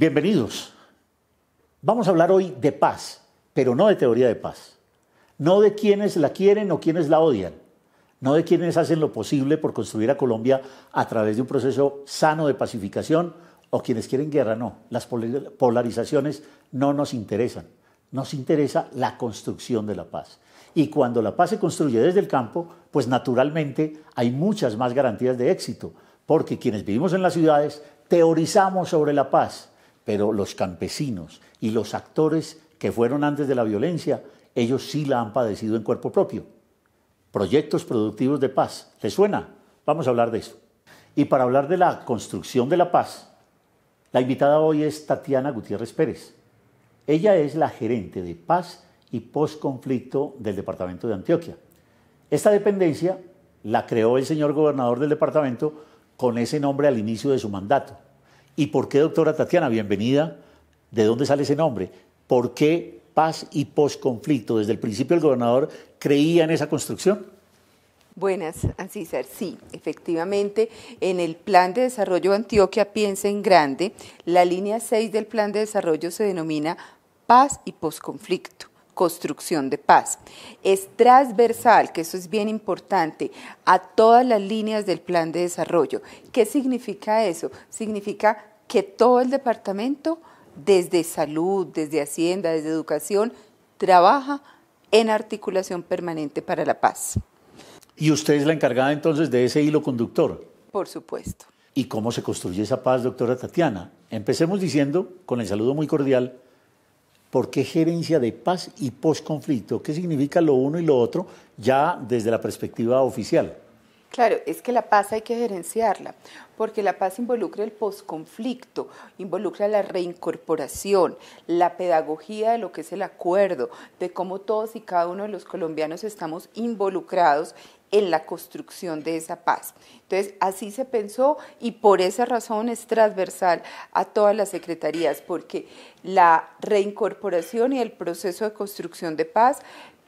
Bienvenidos. Vamos a hablar hoy de paz, pero no de teoría de paz. No de quienes la quieren o quienes la odian. No de quienes hacen lo posible por construir a Colombia a través de un proceso sano de pacificación o quienes quieren guerra. No, las polarizaciones no nos interesan. Nos interesa la construcción de la paz. Y cuando la paz se construye desde el campo, pues naturalmente hay muchas más garantías de éxito, porque quienes vivimos en las ciudades teorizamos sobre la paz pero los campesinos y los actores que fueron antes de la violencia, ellos sí la han padecido en cuerpo propio. Proyectos productivos de paz. ¿Les suena? Vamos a hablar de eso. Y para hablar de la construcción de la paz, la invitada hoy es Tatiana Gutiérrez Pérez. Ella es la gerente de paz y postconflicto del Departamento de Antioquia. Esta dependencia la creó el señor gobernador del departamento con ese nombre al inicio de su mandato. ¿Y por qué, doctora Tatiana? Bienvenida. ¿De dónde sale ese nombre? ¿Por qué paz y posconflicto? Desde el principio el gobernador creía en esa construcción. Buenas, Ancísar. Sí, efectivamente, en el Plan de Desarrollo Antioquia Piensa en Grande, la línea 6 del Plan de Desarrollo se denomina Paz y Posconflicto construcción de paz. Es transversal, que eso es bien importante, a todas las líneas del plan de desarrollo. ¿Qué significa eso? Significa que todo el departamento, desde salud, desde hacienda, desde educación, trabaja en articulación permanente para la paz. ¿Y usted es la encargada entonces de ese hilo conductor? Por supuesto. ¿Y cómo se construye esa paz, doctora Tatiana? Empecemos diciendo, con el saludo muy cordial, ¿Por qué gerencia de paz y posconflicto. ¿Qué significa lo uno y lo otro ya desde la perspectiva oficial? Claro, es que la paz hay que gerenciarla, porque la paz involucra el posconflicto, involucra la reincorporación, la pedagogía de lo que es el acuerdo, de cómo todos y cada uno de los colombianos estamos involucrados en la construcción de esa paz. Entonces, así se pensó y por esa razón es transversal a todas las secretarías, porque la reincorporación y el proceso de construcción de paz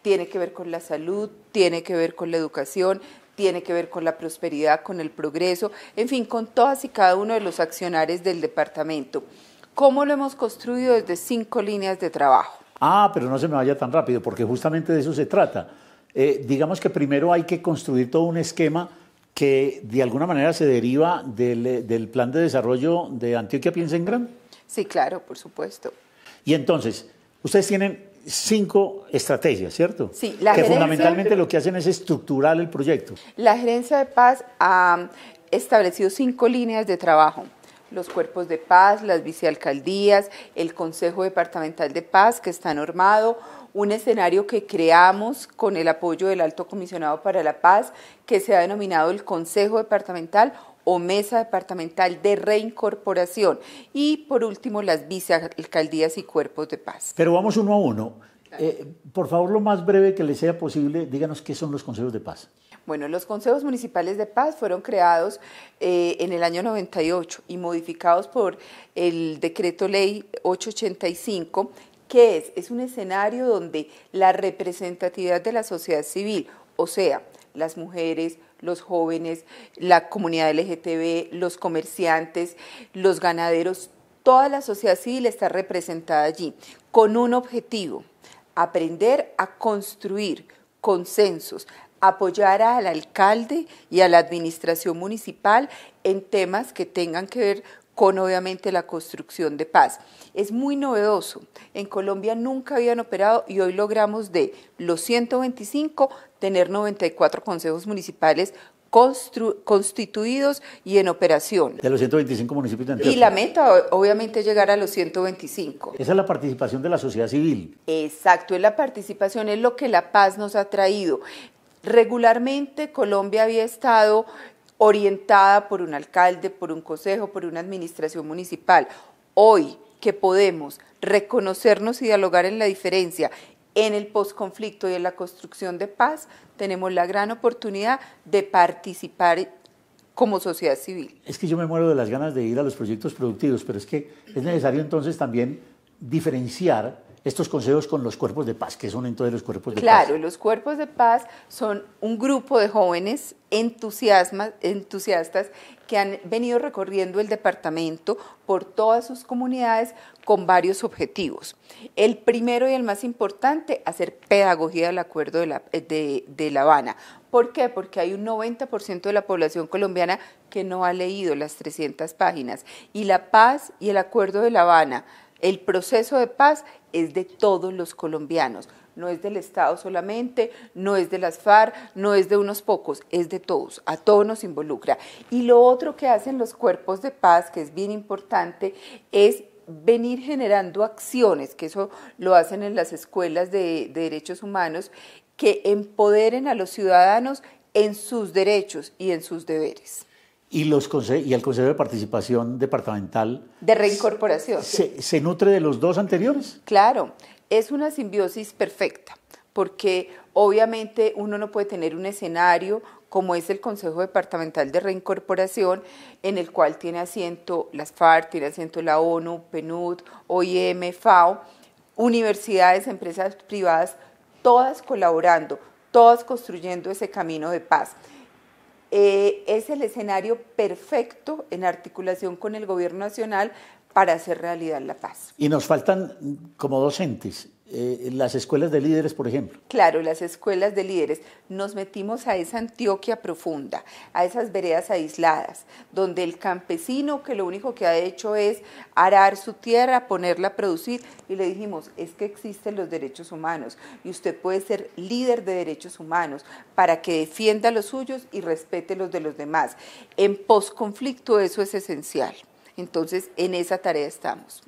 tiene que ver con la salud, tiene que ver con la educación, tiene que ver con la prosperidad, con el progreso, en fin, con todas y cada uno de los accionares del departamento. ¿Cómo lo hemos construido desde cinco líneas de trabajo? Ah, pero no se me vaya tan rápido, porque justamente de eso se trata. Eh, digamos que primero hay que construir todo un esquema que de alguna manera se deriva eh, del, plan de desarrollo de Antioquia Piensa en Gran. Sí, claro, por supuesto. Y entonces, ustedes tienen cinco estrategias, ¿cierto? Sí, que fundamentalmente lo que hacen es estructurar el proyecto. La gerencia de paz ha establecido cinco líneas de trabajo los cuerpos de paz, las vicealcaldías, el Consejo Departamental de Paz que está normado, un escenario que creamos con el apoyo del Alto Comisionado para la Paz, que se ha denominado el Consejo Departamental o Mesa Departamental de Reincorporación. Y por último, las vicealcaldías y cuerpos de paz. Pero vamos uno a uno. Eh, por favor, lo más breve que les sea posible, díganos qué son los consejos de paz. Bueno, los consejos municipales de paz fueron creados eh, en el año 98 y modificados por el decreto ley 885 que es? Es un escenario donde la representatividad de la sociedad civil, o sea, las mujeres, los jóvenes, la comunidad LGTB, los comerciantes, los ganaderos, toda la sociedad civil está representada allí, con un objetivo, aprender a construir consensos, Apoyar al alcalde y a la administración municipal en temas que tengan que ver con obviamente la construcción de paz. Es muy novedoso. En Colombia nunca habían operado y hoy logramos de los 125 tener 94 consejos municipales constituidos y en operación. De los 125 municipios de Y la meta, obviamente, llegar a los 125. Esa es la participación de la sociedad civil. Exacto, es la participación, es lo que la paz nos ha traído. Regularmente Colombia había estado orientada por un alcalde, por un consejo, por una administración municipal. Hoy que podemos reconocernos y dialogar en la diferencia, en el posconflicto y en la construcción de paz, tenemos la gran oportunidad de participar como sociedad civil. Es que yo me muero de las ganas de ir a los proyectos productivos, pero es que es necesario entonces también diferenciar estos consejos con los cuerpos de paz, que son entonces los cuerpos de paz. Claro, los cuerpos de paz son un grupo de jóvenes entusiastas que han venido recorriendo el departamento por todas sus comunidades con varios objetivos. El primero y el más importante, hacer pedagogía del Acuerdo de La, de la Habana. ¿Por qué? Porque hay un 90% de la población colombiana que no ha leído las 300 páginas. Y la paz y el Acuerdo de La Habana el proceso de paz es de todos los colombianos, no es del Estado solamente, no es de las FARC, no es de unos pocos, es de todos, a todos nos involucra. Y lo otro que hacen los cuerpos de paz, que es bien importante, es venir generando acciones, que eso lo hacen en las escuelas de, de derechos humanos, que empoderen a los ciudadanos en sus derechos y en sus deberes. Y, los y el Consejo de Participación Departamental. De reincorporación. Se, se nutre de los dos anteriores. Claro, es una simbiosis perfecta, porque obviamente uno no puede tener un escenario como es el Consejo Departamental de Reincorporación, en el cual tiene asiento las FARC, tiene asiento la ONU, PNUD, OIM, FAO, universidades, empresas privadas, todas colaborando, todas construyendo ese camino de paz. Eh, es el escenario perfecto en articulación con el Gobierno Nacional para hacer realidad la paz. Y nos faltan como docentes eh, las escuelas de líderes, por ejemplo. Claro, las escuelas de líderes. Nos metimos a esa Antioquia profunda, a esas veredas aisladas, donde el campesino que lo único que ha hecho es arar su tierra, ponerla a producir, y le dijimos, es que existen los derechos humanos, y usted puede ser líder de derechos humanos para que defienda los suyos y respete los de los demás. En posconflicto eso es esencial. Entonces, en esa tarea estamos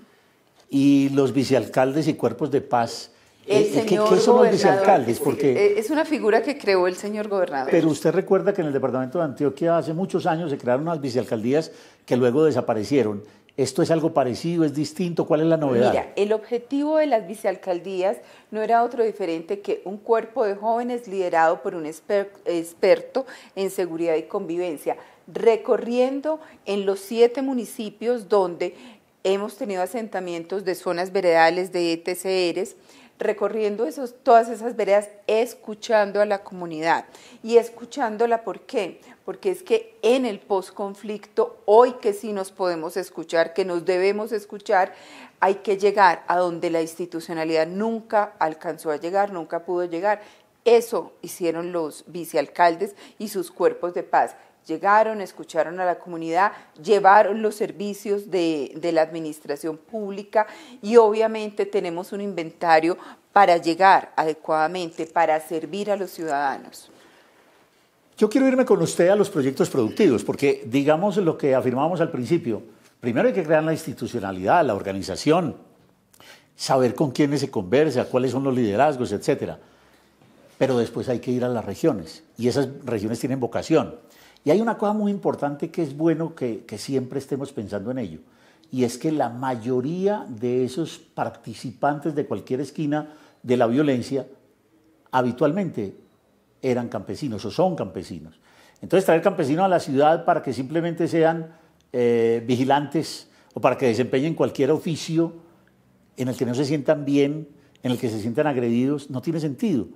y los vicealcaldes y cuerpos de paz. Eh, ¿Qué, son los vicealcaldes? Porque eh, es una figura que creó el señor gobernador. Pero usted recuerda que en el departamento de Antioquia hace muchos años se crearon unas vicealcaldías que luego desaparecieron. ¿Esto es algo parecido? ¿Es distinto? ¿Cuál es la novedad? Mira, el objetivo de las vicealcaldías no era otro diferente que un cuerpo de jóvenes liderado por un experto en seguridad y convivencia, recorriendo en los siete municipios donde hemos tenido asentamientos de zonas veredales, de ETCRs recorriendo todas esas veredas, escuchando a la comunidad y escuchándola, ¿por qué? Porque es que en el posconflicto, hoy que sí nos podemos escuchar, que nos debemos escuchar, hay que llegar a donde la institucionalidad nunca alcanzó a llegar, nunca pudo llegar. Eso hicieron los vicealcaldes y sus cuerpos de paz llegaron, escucharon a la comunidad, llevaron los servicios de, la administración pública y obviamente tenemos un inventario para llegar adecuadamente, para servir a los ciudadanos. Yo quiero irme con usted a los proyectos productivos, porque digamos lo que afirmamos al principio, primero hay que crear la institucionalidad, la organización, saber con quiénes se conversa, cuáles son los liderazgos, etcétera. Pero después hay que ir a las regiones, y esas regiones tienen vocación. Y hay una cosa muy importante que es bueno que, siempre estemos pensando en ello, y es que la mayoría de esos participantes de cualquier esquina de la violencia habitualmente eran campesinos o son campesinos. Entonces traer campesinos a la ciudad para que simplemente sean eh, vigilantes o para que desempeñen cualquier oficio en el que no se sientan bien, en el que se sientan agredidos, no tiene sentido.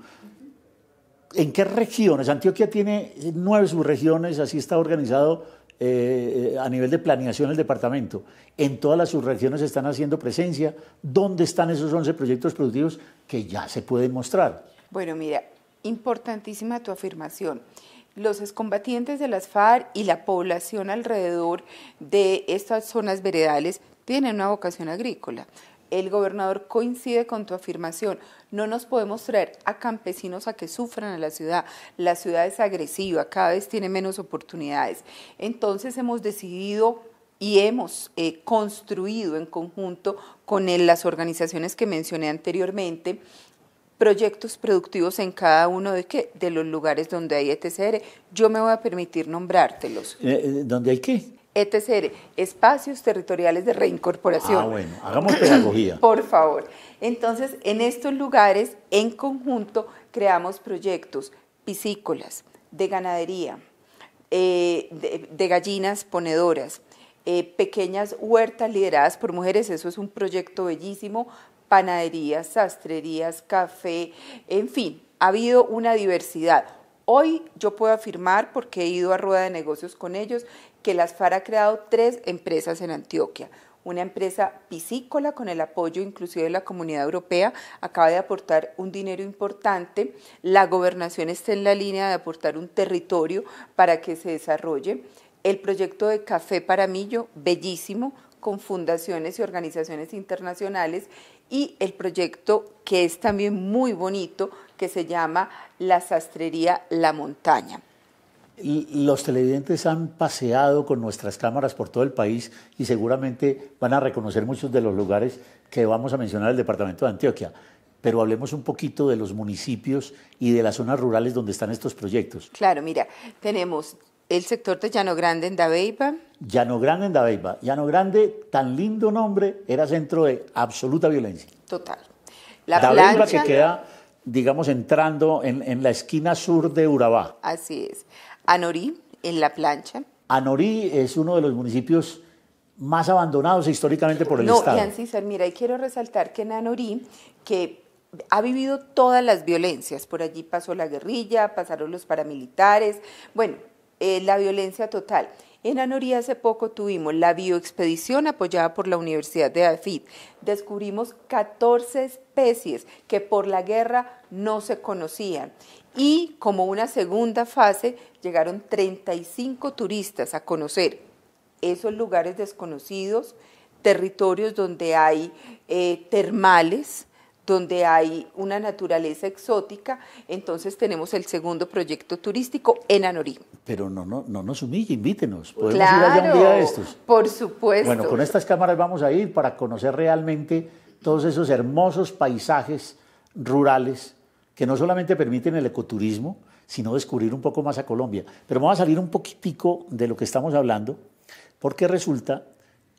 ¿En qué regiones? Antioquia tiene nueve subregiones, así está organizado eh, eh, a nivel de planeación el departamento. En todas las subregiones están haciendo presencia. ¿Dónde están esos 11 proyectos productivos que ya se pueden mostrar? Bueno, mira, importantísima tu afirmación. Los excombatientes de las FARC y la población alrededor de estas zonas veredales tienen una vocación agrícola. El gobernador coincide con tu afirmación. No nos podemos traer a campesinos a que sufran a la ciudad. La ciudad es agresiva, cada vez tiene menos oportunidades. Entonces hemos decidido y hemos eh, construido en conjunto con las organizaciones que mencioné anteriormente proyectos productivos en cada uno de, de los lugares donde hay ETCR. Yo me voy a permitir nombrártelos. Eh, eh, ¿Dónde hay qué? ETCR, espacios territoriales de reincorporación. Ah, bueno, hagamos pedagogía. Por favor. Entonces, en estos lugares, en conjunto, creamos proyectos piscícolas, de ganadería, eh, de, gallinas ponedoras, eh, pequeñas huertas lideradas por mujeres, eso es un proyecto bellísimo, panaderías, sastrerías, café, en fin, ha habido una diversidad. Hoy yo puedo afirmar, porque he ido a rueda de negocios con ellos, que las FARC ha creado tres empresas en Antioquia. Una empresa piscícola con el apoyo inclusive de la comunidad europea acaba de aportar un dinero importante. La gobernación está en la línea de aportar un territorio para que se desarrolle. El proyecto de Café Paramillo, bellísimo, con fundaciones y organizaciones internacionales y el proyecto que es también muy bonito, que se llama La Sastrería La Montaña los televidentes han paseado con nuestras cámaras por todo el país y seguramente van a reconocer muchos de los lugares que vamos a mencionar el departamento de Antioquia. Pero hablemos un poquito de los municipios y de las zonas rurales donde están estos proyectos. Claro, mira, tenemos el sector de Llano Grande en Dabeiba. Llano Grande en Dabeiba. Llano Grande, tan lindo nombre, era centro de absoluta violencia. Total. La Dabeiba que queda, digamos, entrando en la esquina sur de Urabá. Así es. Anorí, en la plancha. Anorí es uno de los municipios más abandonados históricamente por el Estado. No, César, mira, y quiero resaltar que en Anorí, que ha vivido todas las violencias, por allí pasó la guerrilla, pasaron los paramilitares, bueno, eh, la violencia total. En Anorí hace poco tuvimos la bioexpedición apoyada por la Universidad de Afid. Descubrimos 14 especies que por la guerra no se conocían y como una segunda fase llegaron 35 turistas a conocer esos lugares desconocidos, territorios donde hay eh, termales, donde hay una naturaleza exótica, entonces tenemos el segundo proyecto turístico en Anorí. Pero no, no, no nos humille, invítenos. Podemos ir allá un día estos. Por supuesto. Bueno, con estas cámaras vamos a ir para conocer realmente todos esos hermosos paisajes rurales que no solamente permiten el ecoturismo, sino descubrir un poco más a Colombia. Pero vamos a salir un poquitico de lo que estamos hablando, porque resulta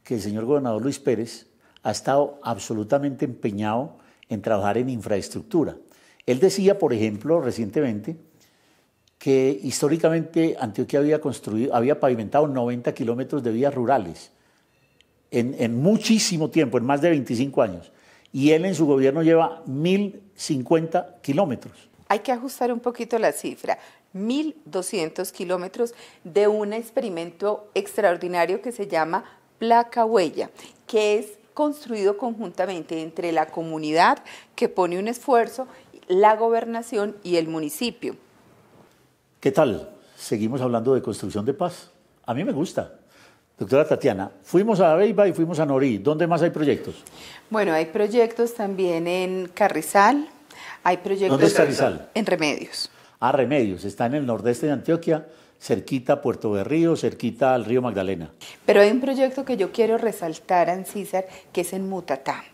que el señor gobernador Luis Pérez ha estado absolutamente empeñado en trabajar en infraestructura. Él decía, por ejemplo, recientemente, que históricamente Antioquia había, había pavimentado 90 kilómetros de vías rurales en, en muchísimo tiempo, en más de 25 años y él en su gobierno lleva 1.050 kilómetros. Hay que ajustar un poquito la cifra. 1.200 kilómetros de un experimento extraordinario que se llama placa huella, que es construido conjuntamente entre la comunidad que pone un esfuerzo, la gobernación y el municipio. ¿Qué tal? Seguimos hablando de construcción de paz. A mí me gusta. Doctora Tatiana, fuimos a Aveiva y fuimos a Norí. ¿Dónde más hay proyectos? Bueno, hay proyectos también en Carrizal. Hay proyectos Carrizal? En Remedios. Ah, Remedios. Está en el nordeste de Antioquia, cerquita a Puerto Berrío, cerquita al río Magdalena. Pero hay un proyecto que yo quiero resaltar, Ancísar, que es en Mutatá.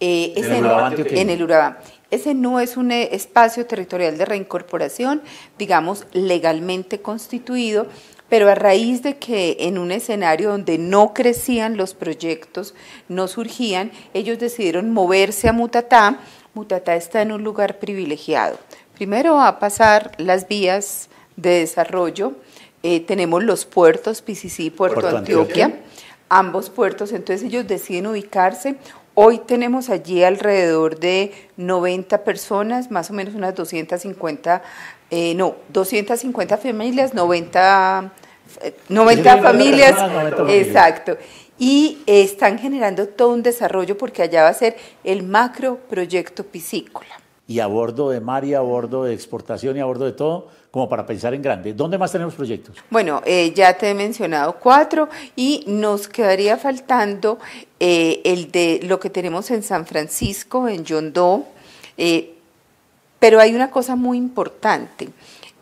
Eh, en, el Urabá, en el Urabá. Ese no es un eh, espacio territorial de reincorporación, digamos, legalmente constituido, pero a raíz de que en un escenario donde no crecían los proyectos, no surgían, ellos decidieron moverse a Mutatá. Mutatá está en un lugar privilegiado. Primero va a pasar las vías de desarrollo. Eh, tenemos los puertos, Pisisí, Puerto, Puerto Antioquia, ambos puertos, entonces ellos deciden ubicarse. Hoy tenemos allí alrededor de 90 personas, más o menos unas 250, eh, no, 250 familias, 90 90 familias, exacto. Y están generando todo un desarrollo porque allá va a ser el macro proyecto piscícola. Y a bordo de mar y a bordo de exportación y a bordo de todo, como para pensar en grande. ¿Dónde más tenemos proyectos? Bueno, eh, ya te he mencionado cuatro y nos quedaría faltando eh, el de lo que tenemos en San Francisco, en Yondó. Eh, pero hay una cosa muy importante.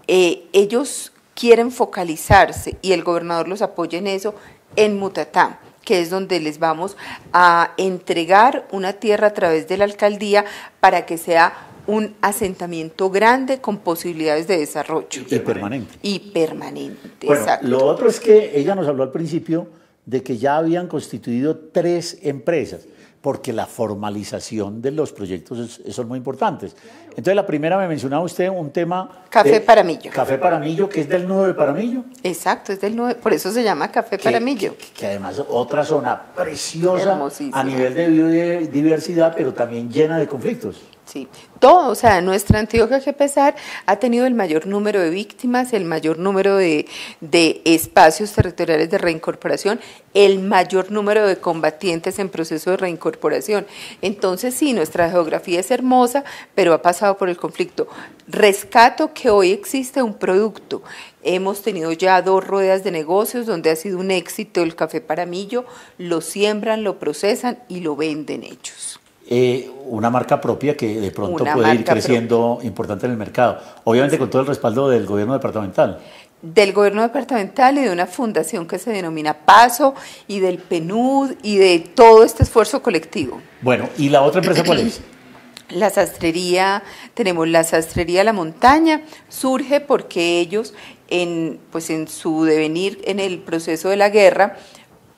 ellos quieren focalizarse y el gobernador los apoya en eso en Mutatán que es donde les vamos a entregar una tierra a través de la alcaldía para que sea un asentamiento grande con posibilidades de desarrollo. Y permanente. Y permanente, Lo otro es que ella nos habló al principio de que ya habían constituido tres empresas porque la formalización de los proyectos son muy importantes. Entonces, la primera me mencionaba usted un tema... Café Paramillo. Café Paramillo, que es del nudo de Paramillo. Exacto, es del nudo, por eso se llama Café Paramillo. Que, que, además otra zona preciosa a nivel de biodiversidad, pero también llena de conflictos. Sí, todo, o sea, nuestra Antioquia que pesar ha tenido el mayor número de víctimas, el mayor número de, de, espacios territoriales de reincorporación, el mayor número de combatientes en proceso de reincorporación. Entonces, sí, nuestra geografía es hermosa, pero ha pasado por el conflicto. Rescato que hoy existe un producto. Hemos tenido ya dos ruedas de negocios donde ha sido un éxito el café paramillo, lo siembran, lo procesan y lo venden ellos. Eh, una marca propia que de pronto puede ir creciendo importante en el mercado. Obviamente con todo el respaldo del gobierno departamental. Del gobierno departamental y de una fundación que se denomina PASO y del PNUD y de todo este esfuerzo colectivo. Bueno, ¿y la otra empresa cuál es? La sastrería, tenemos la sastrería La Montaña, surge porque ellos en, pues en su devenir en el proceso de la guerra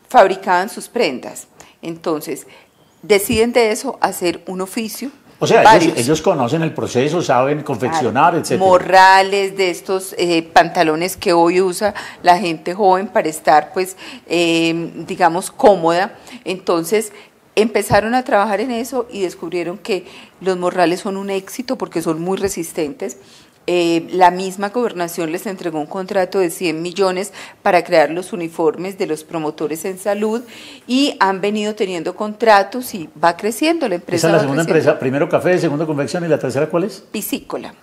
fabricaban sus prendas. Entonces, deciden de eso hacer un oficio. O sea, ellos, conocen el proceso, saben confeccionar, etc. Morrales, de estos eh, pantalones que hoy usa la gente joven para estar, pues, em, digamos, cómoda. Entonces, empezaron a trabajar en eso y descubrieron que los morrales son un éxito porque son muy resistentes eh, la misma gobernación les entregó un contrato de 100 millones para crear los uniformes de los promotores en salud y han venido teniendo contratos y va creciendo la empresa. Esa es la segunda empresa, primero café, segunda confección y la tercera cuál es? Piscícola.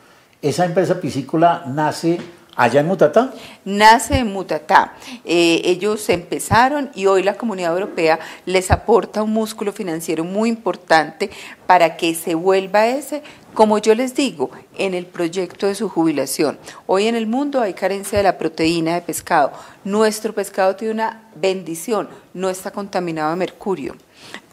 Esa empresa piscícola nace ¿Allá en Mutatá? Nace en Mutatá. Eh, ellos empezaron y hoy la comunidad europea les aporta un músculo financiero muy importante para que se vuelva ese como yo les digo, en el proyecto de su jubilación, hoy en el mundo hay carencia de la proteína de pescado. Nuestro pescado tiene una bendición, no está contaminado de mercurio.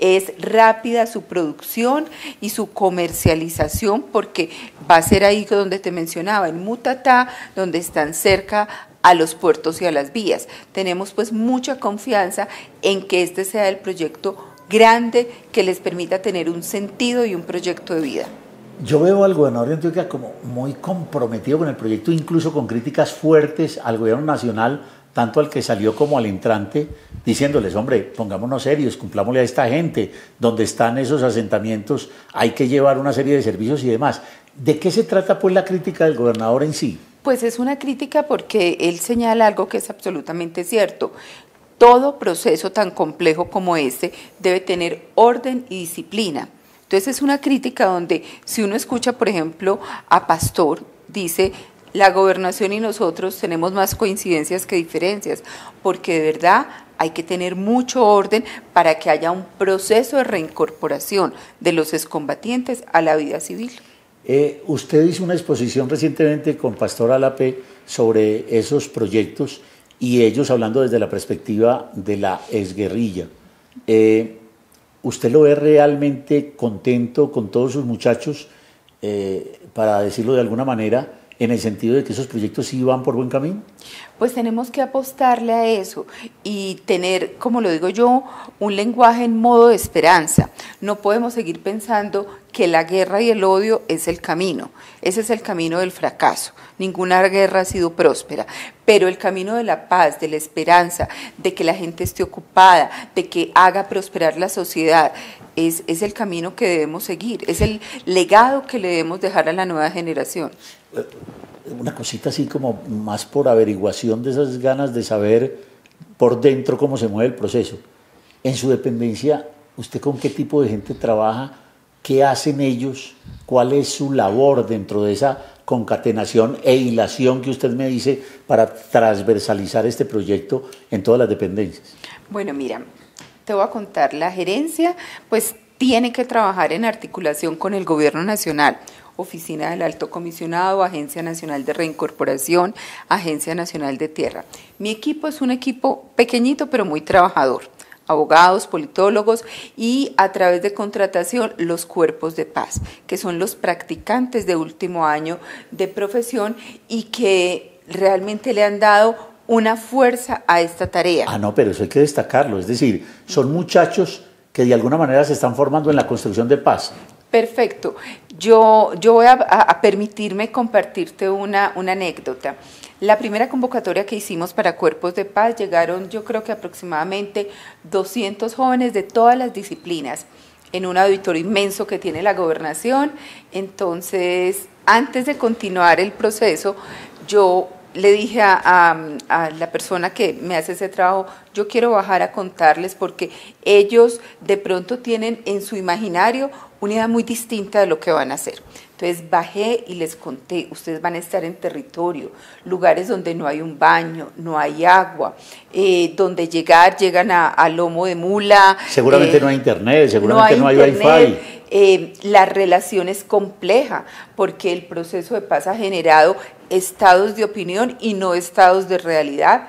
Es rápida su producción y su comercialización porque va a ser ahí donde te mencionaba, en Mutatá, donde están cerca a los puertos y a las vías. Tenemos pues mucha confianza en que este sea el proyecto grande que les permita tener un sentido y un proyecto de vida. Yo veo al gobernador de Antioquia como muy comprometido con el proyecto, incluso con críticas fuertes al gobierno nacional, tanto al que salió como al entrante, diciéndoles, hombre, pongámonos serios, cumplámosle a esta gente, donde están esos asentamientos, hay que llevar una serie de servicios y demás. ¿De qué se trata pues la crítica del gobernador en sí? Pues es una crítica porque él señala algo que es absolutamente cierto. Todo proceso tan complejo como este debe tener orden y disciplina entonces es una crítica donde si uno escucha, por ejemplo, a Pastor, dice, la gobernación y nosotros tenemos más coincidencias que diferencias, porque de verdad hay que tener mucho orden para que haya un proceso de reincorporación de los excombatientes a la vida civil. Eh, usted hizo una exposición recientemente con Pastor Alape sobre esos proyectos y ellos hablando desde la perspectiva de la exguerrilla. Eh, ¿Usted lo ve realmente contento con todos sus muchachos, eh, para decirlo de alguna manera, en el sentido de que esos proyectos sí van por buen camino? Pues tenemos que apostarle a eso y tener, como lo digo yo, un lenguaje en modo de esperanza. No podemos seguir pensando que la guerra y el odio es el camino, ese es el camino del fracaso. Ninguna guerra ha sido próspera, pero el camino de la paz, de la esperanza, de que la gente esté ocupada, de que haga prosperar la sociedad, es, es el camino que debemos seguir, es el legado que le debemos dejar a la nueva generación. Eh, una cosita así como más por averiguación de esas ganas de saber por dentro cómo se mueve el proceso. En su dependencia, ¿usted con qué tipo de gente trabaja? qué hacen ellos, cuál es su labor dentro de esa concatenación e hilación que usted me dice para transversalizar este proyecto en todas las dependencias. Bueno, mira, te voy a contar, la gerencia pues tiene que trabajar en articulación con el gobierno nacional. Oficina del Alto Comisionado, Agencia Nacional de Reincorporación, Agencia Nacional de Tierra. Mi equipo es un equipo pequeñito pero muy trabajador abogados, politólogos y a través de contratación los cuerpos de paz, que son los practicantes de último año de profesión y que realmente le han dado una fuerza a esta tarea. Ah, no, pero eso hay que destacarlo, es decir, son muchachos que de alguna manera se están formando en la construcción de paz. Perfecto. Yo, yo voy a, permitirme compartirte una, una, anécdota. La primera convocatoria que hicimos para Cuerpos de Paz llegaron yo creo que aproximadamente 200 jóvenes de todas las disciplinas en un auditorio inmenso que tiene la gobernación. Entonces, antes de continuar el proceso, yo le dije a, la persona que me hace ese trabajo, yo quiero bajar a contarles porque ellos de pronto tienen en su imaginario una idea muy distinta de lo que van a hacer. Entonces bajé y les conté, ustedes van a estar en territorio, lugares donde no hay un baño, no hay agua, eh, donde llegar, llegan a, lomo de mula. Seguramente eh, no hay internet, seguramente no hay, wifi. Eh, la relación es compleja porque el proceso de paz ha generado estados de opinión y no estados de realidad.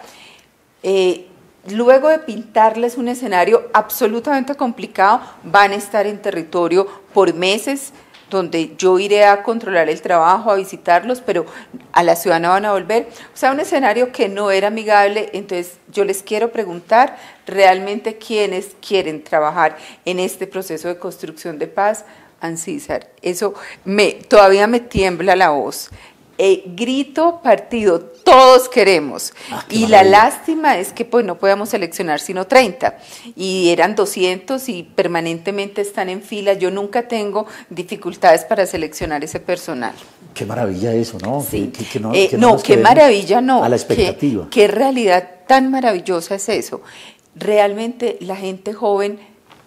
Eh, luego de pintarles un escenario absolutamente complicado, van a estar en territorio por meses donde yo iré a controlar el trabajo, a visitarlos, pero a la ciudad no van a volver. O sea, un escenario que no era amigable. Entonces, yo les quiero preguntar realmente quiénes quieren trabajar en este proceso de construcción de paz. Ancísar, eso me, todavía me tiembla la voz. E grito partido, todos queremos. Ah, y la lástima es que pues no podíamos seleccionar sino 30 y eran 200 y permanentemente están en fila. Yo nunca tengo dificultades para seleccionar ese personal. Qué maravilla eso, ¿no? Que, no, eh, qué maravilla no. A la expectativa. qué realidad tan maravillosa es eso. Realmente la gente joven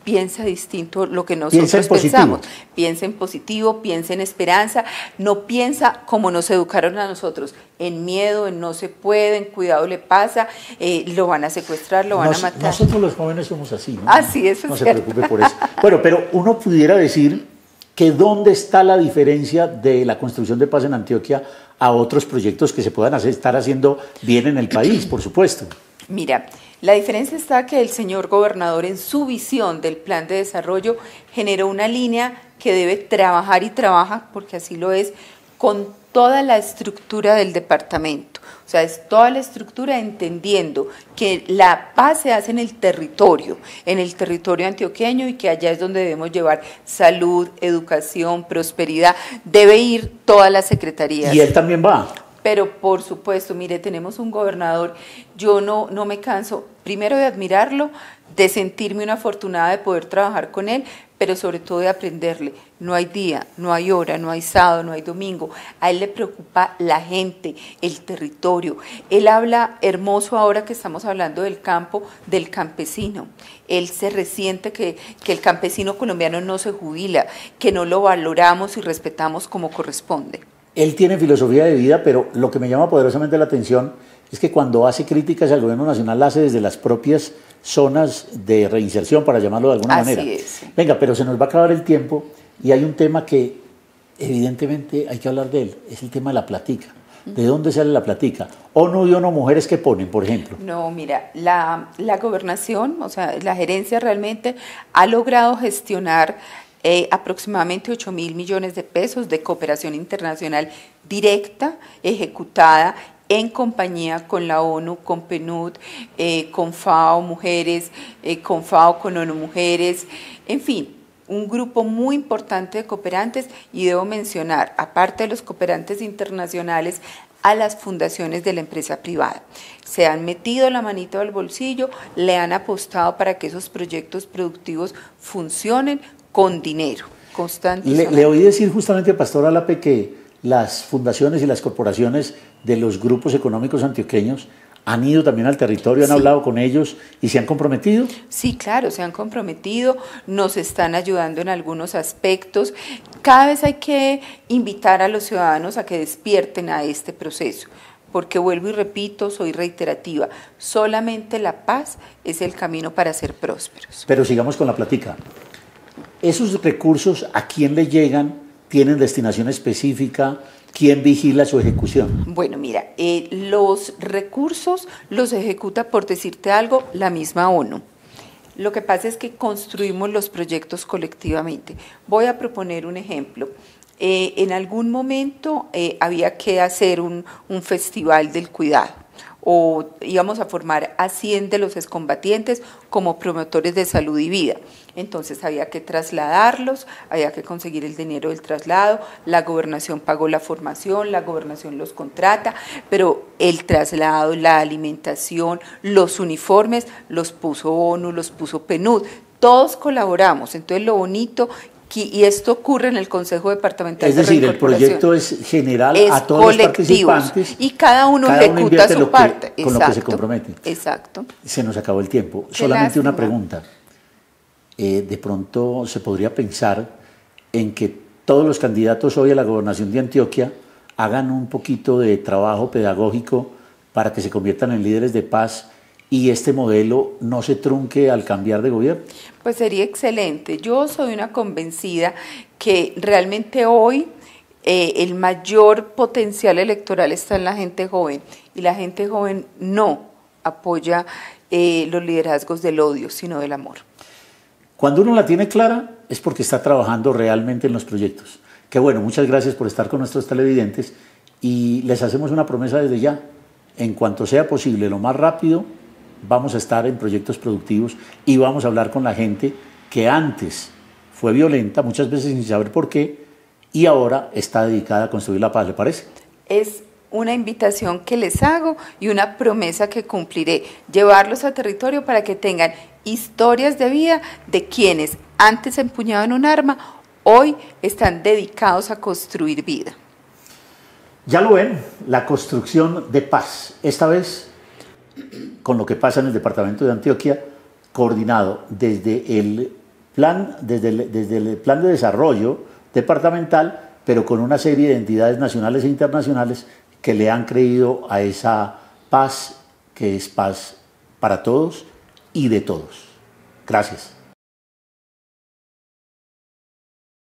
piensa distinto lo que nosotros pensamos. Piensa en positivo, piensa en esperanza, no piensa como nos educaron a nosotros, en miedo, en no se puede, en cuidado le pasa, eh, lo van a secuestrar, lo van a matar. Nosotros los jóvenes somos así, ¿no? Así, No se preocupe por eso. Bueno, pero uno pudiera decir que dónde está la diferencia de la construcción de paz en Antioquia a otros proyectos que se puedan hacer, estar haciendo bien en el país, por supuesto. Mira, la diferencia está que el señor gobernador en su visión del plan de desarrollo generó una línea que debe trabajar y trabaja, porque así lo es, con toda la estructura del departamento. O sea, es toda la estructura entendiendo que la paz se hace en el territorio, en el territorio antioqueño y que allá es donde debemos llevar salud, educación, prosperidad. Debe ir toda la secretaría. Y él también va. Pero por supuesto, mire, tenemos un gobernador, yo no, me canso primero de admirarlo, de sentirme una afortunada de poder trabajar con él, pero sobre todo de aprenderle. No hay día, no hay hora, no hay sábado, no hay domingo. A él le preocupa la gente, el territorio. Él habla hermoso ahora que estamos hablando del campo, del campesino. Él se resiente que el campesino colombiano no se jubila, que no lo valoramos y respetamos como corresponde. Él tiene filosofía de vida, pero lo que me llama poderosamente la atención es que cuando hace críticas al gobierno nacional, la hace desde las propias zonas de reinserción, para llamarlo de alguna manera. Venga, pero se nos va a acabar el tiempo y hay un tema que evidentemente hay que hablar de él, es el tema de la platica. ¿De dónde sale la platica? no y no Mujeres que ponen, por ejemplo. No, mira, la, la gobernación, o sea, la gerencia realmente ha logrado gestionar eh, aproximadamente 8 mil millones de pesos de cooperación internacional directa ejecutada en compañía con la ONU, con PNUD, eh, con FAO Mujeres, eh, con FAO con ONU Mujeres, en fin, un grupo muy importante de cooperantes y debo mencionar, aparte de los cooperantes internacionales, a las fundaciones de la empresa privada. Se han metido la manito al bolsillo, le han apostado para que esos proyectos productivos funcionen con dinero, constantemente. Le, le, oí decir justamente, Pastor Alape, que las fundaciones y las corporaciones de los grupos económicos antioqueños han ido también al territorio, han hablado con ellos y se han comprometido. Sí, claro, se han comprometido, nos están ayudando en algunos aspectos. Cada vez hay que invitar a los ciudadanos a que despierten a este proceso, porque vuelvo y repito, soy reiterativa, solamente la paz es el camino para ser prósperos. Pero sigamos con la plática. ¿Esos recursos a quién le llegan? ¿Tienen destinación específica? ¿Quién vigila su ejecución? Bueno, mira, eh, los recursos los ejecuta, por decirte algo, la misma ONU. Lo que pasa es que construimos los proyectos colectivamente. Voy a proponer un ejemplo. Eh, en algún momento eh, había que hacer un, un festival del cuidado o íbamos a formar a 100 de los excombatientes como promotores de salud y vida. Entonces había que trasladarlos, había que conseguir el dinero del traslado, la gobernación pagó la formación, la gobernación los contrata, pero el traslado, la alimentación, los uniformes los puso ONU, los puso PNUD, todos colaboramos. Entonces lo bonito y esto ocurre en el Consejo Departamental es decir, el proyecto es general a todos los participantes y cada uno ejecuta su parte con lo que se compromete exacto se nos acabó el tiempo solamente una pregunta eh, de pronto se podría pensar en que todos los candidatos hoy a la gobernación de Antioquia hagan un poquito de trabajo pedagógico para que se conviertan en líderes de paz y este modelo no se trunque al cambiar de gobierno? Pues sería excelente. Yo soy una convencida que realmente hoy eh, el mayor potencial electoral está en la gente joven y la gente joven no apoya eh, los liderazgos del odio, sino del amor. Cuando uno la tiene clara es porque está trabajando realmente en los proyectos. Que bueno, muchas gracias por estar con nuestros televidentes y les hacemos una promesa desde ya. En cuanto sea posible, lo más rápido, vamos a estar en proyectos productivos y vamos a hablar con la gente que antes fue violenta, muchas veces sin saber por qué, y ahora está dedicada a construir la paz, ¿le parece? Es una invitación que les hago y una promesa que cumpliré, llevarlos a territorio para que tengan historias de vida de quienes antes empuñaban un arma, hoy están dedicados a construir vida. Ya lo ven, la construcción de paz, esta vez con lo que pasa en el departamento de Antioquia, coordinado desde el plan, desde desde el plan de desarrollo departamental, pero con una serie de entidades nacionales e internacionales que le han creído a esa paz que es paz para todos y de todos. Gracias.